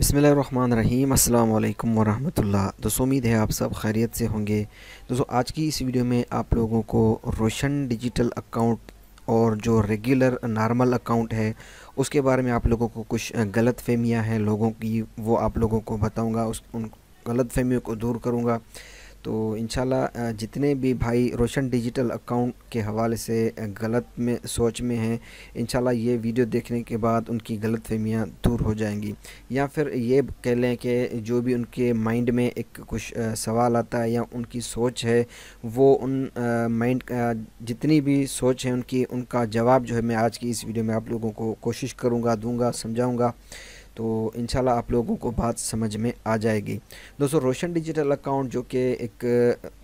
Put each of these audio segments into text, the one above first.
बसमीम अल्लाम वरहमल दोस्तों उम्मीद है आप सब खैरियत से होंगे दोस्तों आज की इस वीडियो में आप लोगों को रोशन डिजिटल अकाउंट और जो रेगुलर नॉर्मल अकाउंट है उसके बारे में आप लोगों को कुछ गलत फहमियाँ हैं लोगों की वो आप लोगों को बताऊँगा उस उन गलत फहमियों को दूर करूँगा तो इन जितने भी भाई रोशन डिजिटल अकाउंट के हवाले से गलत में सोच में हैं इन ये वीडियो देखने के बाद उनकी गलत फहमियाँ दूर हो जाएंगी या फिर ये कह लें कि जो भी उनके माइंड में एक कुछ सवाल आता है या उनकी सोच है वो उन माइंड जितनी भी सोच है उनकी उनका जवाब जो है मैं आज की इस वीडियो में आप लोगों को कोशिश करूँगा दूँगा समझाऊँगा तो इन आप लोगों को बात समझ में आ जाएगी दोस्तों रोशन डिजिटल अकाउंट जो कि एक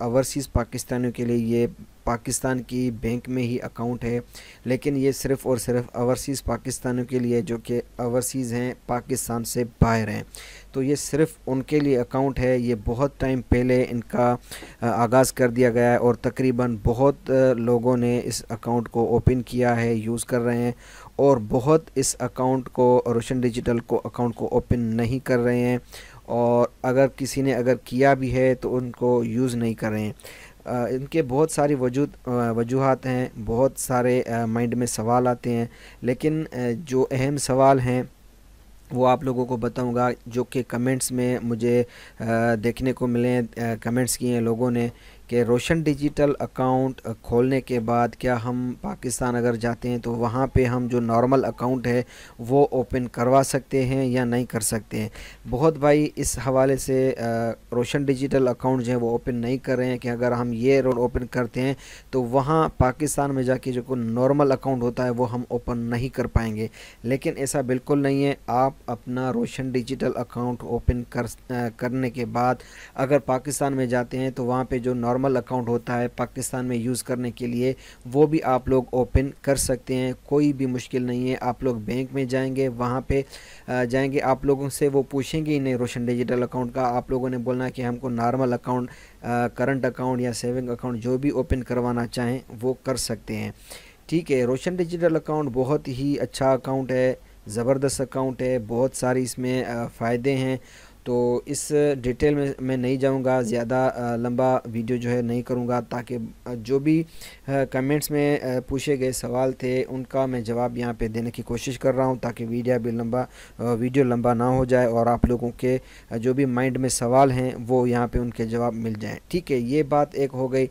ओवरसीज़ पाकिस्तानियों के लिए ये पाकिस्तान की बैंक में ही अकाउंट है लेकिन ये सिर्फ और सिर्फ ओवरसीज़ पाकिस्तानियों के लिए जो कि ओवरसीज़ हैं पाकिस्तान से बाहर हैं तो ये सिर्फ उनके लिए अकाउंट है ये बहुत टाइम पहले इनका आगाज़ कर दिया गया है और तकरीबन बहुत लोगों ने इस अकाउंट को ओपन किया है यूज़ कर रहे हैं और बहुत इस अकाउंट को रोशन डिजिटल को अकाउंट को ओपन नहीं कर रहे हैं और अगर किसी ने अगर किया भी है तो उनको यूज़ नहीं कर रहे हैं इनके बहुत सारी वजूद वजूहत हैं बहुत सारे माइंड में सवाल आते हैं लेकिन जो अहम सवाल हैं वो आप लोगों को बताऊंगा जो कि कमेंट्स में मुझे देखने को मिले हैं कमेंट्स किए हैं लोगों ने कि रोशन डिजिटल अकाउंट खोलने के बाद क्या हम पाकिस्तान अगर जाते हैं तो वहाँ पे हम जो नॉर्मल अकाउंट है वो ओपन करवा सकते हैं या नहीं कर सकते हैं बहुत भाई इस हवाले से रोशन डिजिटल अकाउंट जो है वो ओपन नहीं कर रहे हैं कि अगर हम ये रोड ओपन करते हैं तो वहाँ पाकिस्तान में जाके जो कोई नॉर्मल अकाउंट होता है वो हम ओपन नहीं कर पाएंगे लेकिन ऐसा बिल्कुल नहीं है आप अपना रोशन डिजिटल अकाउंट ओपन कर करने के बाद अगर पाकिस्तान में जाते हैं तो वहाँ पर जो नॉर्मल नॉर्मल अकाउंट होता है पाकिस्तान में यूज़ करने के लिए वो भी आप लोग ओपन कर सकते हैं कोई भी मुश्किल नहीं है आप लोग बैंक में जाएंगे वहाँ पे जाएंगे आप लोगों से वो पूछेंगे ही नहीं रोशन डिजिटल अकाउंट का आप लोगों ने बोलना कि हमको नॉर्मल अकाउंट करंट अकाउंट या सेविंग अकाउंट जो भी ओपन करवाना चाहें वो कर सकते हैं ठीक है रोशन डिजिटल अकाउंट बहुत ही अच्छा अकाउंट है ज़बरदस्त अकाउंट है बहुत सारी इसमें फ़ायदे हैं तो इस डिटेल में मैं नहीं जाऊंगा ज़्यादा लंबा वीडियो जो है नहीं करूंगा ताकि जो भी कमेंट्स में पूछे गए सवाल थे उनका मैं जवाब यहां पे देने की कोशिश कर रहा हूं ताकि वीडियो भी लंबा वीडियो लंबा ना हो जाए और आप लोगों के जो भी माइंड में सवाल हैं वो यहाँ पर उनके जवाब मिल जाएँ ठीक है ये बात एक हो गई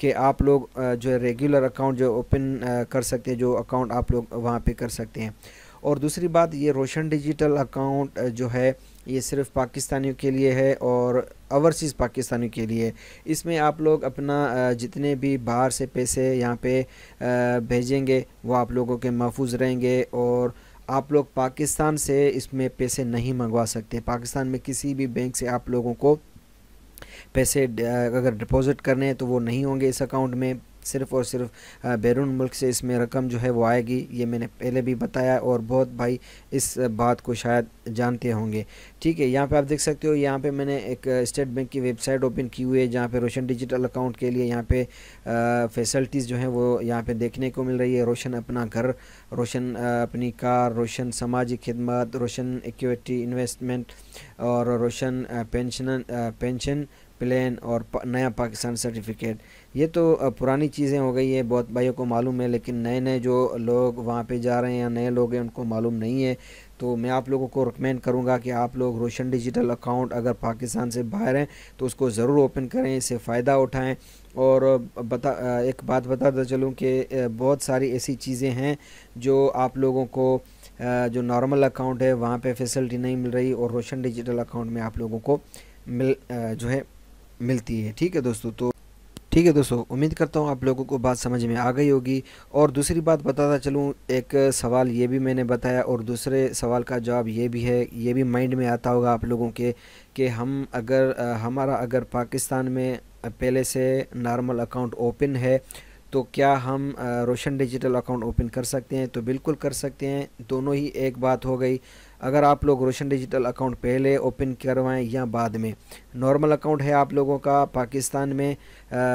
कि आप लोग जो है रेगुलर अकाउंट जो ओपन कर सकते हैं जो अकाउंट आप लोग वहाँ पर कर सकते हैं और दूसरी बात ये रोशन डिजिटल अकाउंट जो है ये सिर्फ पाकिस्तानियों के लिए है और ओवरसीज़ पाकिस्तानियों के लिए इसमें आप लोग अपना जितने भी बाहर से पैसे यहाँ पे भेजेंगे वो आप लोगों के महफूज रहेंगे और आप लोग पाकिस्तान से इसमें पैसे नहीं मंगवा सकते पाकिस्तान में किसी भी बैंक से आप लोगों को पैसे अगर डिपॉजिट करने हैं तो वो नहीं होंगे इस अकाउंट में सिर्फ़ और सिर्फ बैरून मुल्क से इसमें रकम जो है वो आएगी ये मैंने पहले भी बताया और बहुत भाई इस बात को शायद जानते होंगे ठीक है यहाँ पे आप देख सकते हो यहाँ पे मैंने एक स्टेट बैंक की वेबसाइट ओपन की हुई है जहाँ पे रोशन डिजिटल अकाउंट के लिए यहाँ पे फैसल्टीज़ जो हैं वो यहाँ पे देखने को मिल रही है रोशन अपना घर रोशन अपनी कार रोशन सामाजिक खिदमत रोशन इक्विटी इन्वेस्टमेंट और रोशन पेंशन पेंशन प्लान और पा, नया पाकिस्तान सर्टिफिकेट ये तो पुरानी चीज़ें हो गई है बहुत भाइयों को मालूम है लेकिन नए नए जो लोग वहाँ पे जा रहे हैं या नए लोग हैं उनको मालूम नहीं है तो मैं आप लोगों को रिकमेंड करूँगा कि आप लोग रोशन डिजिटल अकाउंट अगर पाकिस्तान से बाहर हैं तो उसको ज़रूर ओपन करें इससे फ़ायदा उठाएँ और बता एक बात बताता चलूँ कि बहुत सारी ऐसी चीज़ें हैं जो आप लोगों को जो नॉर्मल अकाउंट है वहाँ पे फैसिलिटी नहीं मिल रही और रोशन डिजिटल अकाउंट में आप लोगों को मिल जो है मिलती है ठीक है दोस्तों तो ठीक है दोस्तों उम्मीद करता हूँ आप लोगों को बात समझ में आ गई होगी और दूसरी बात बताता चलूँ एक सवाल ये भी मैंने बताया और दूसरे सवाल का जवाब ये भी है ये भी माइंड में आता होगा आप लोगों के कि हम अगर हमारा अगर पाकिस्तान में पहले से नॉर्मल अकाउंट ओपन है तो क्या हम रोशन डिजिटल अकाउंट ओपन कर सकते हैं तो बिल्कुल कर सकते हैं दोनों ही एक बात हो गई अगर आप लोग रोशन डिजिटल अकाउंट पहले ओपन करवाएं या बाद में नॉर्मल अकाउंट है आप लोगों का पाकिस्तान में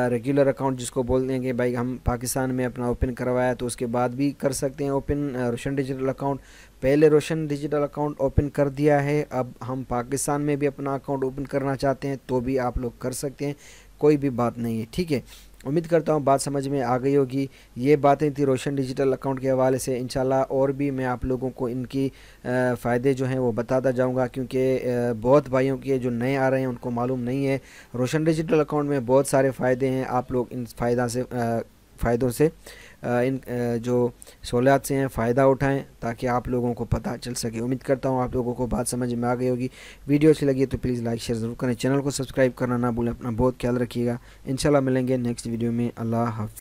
रेगुलर अकाउंट जिसको बोल देंगे भाई हम पाकिस्तान में अपना ओपन करवाया तो उसके बाद भी कर सकते हैं ओपन रोशन डिजिटल अकाउंट पहले रोशन डिजिटल अकाउंट ओपन कर दिया है अब हम पाकिस्तान में भी अपना अकाउंट ओपन करना चाहते हैं तो भी आप लोग कर सकते हैं कोई भी बात नहीं है ठीक है उम्मीद करता हूँ बात समझ में आ गई होगी ये बातें थी रोशन डिजिटल अकाउंट के हवाले से इन और भी मैं आप लोगों को इनकी फ़ायदे जो हैं वो बताता जाऊँगा क्योंकि बहुत भाइयों के जो नए आ रहे हैं उनको मालूम नहीं है रोशन डिजिटल अकाउंट में बहुत सारे फ़ायदे हैं आप लोग इन फ़ायदा से फ़ायदों से इन जो सहूलियात से हैं फ़ायदा उठाएँ ताकि आप लोगों को पता चल सके उम्मीद करता हूँ आप लोगों को बात समझ में आ गई होगी वीडियो अच्छी लगी तो प्लीज़ लाइक शेयर ज़रूर करें चैनल को सब्सक्राइब करना ना भूलें अपना बहुत ख्याल रखिएगा इन मिलेंगे नेक्स्ट वीडियो में अल्लाह हाफ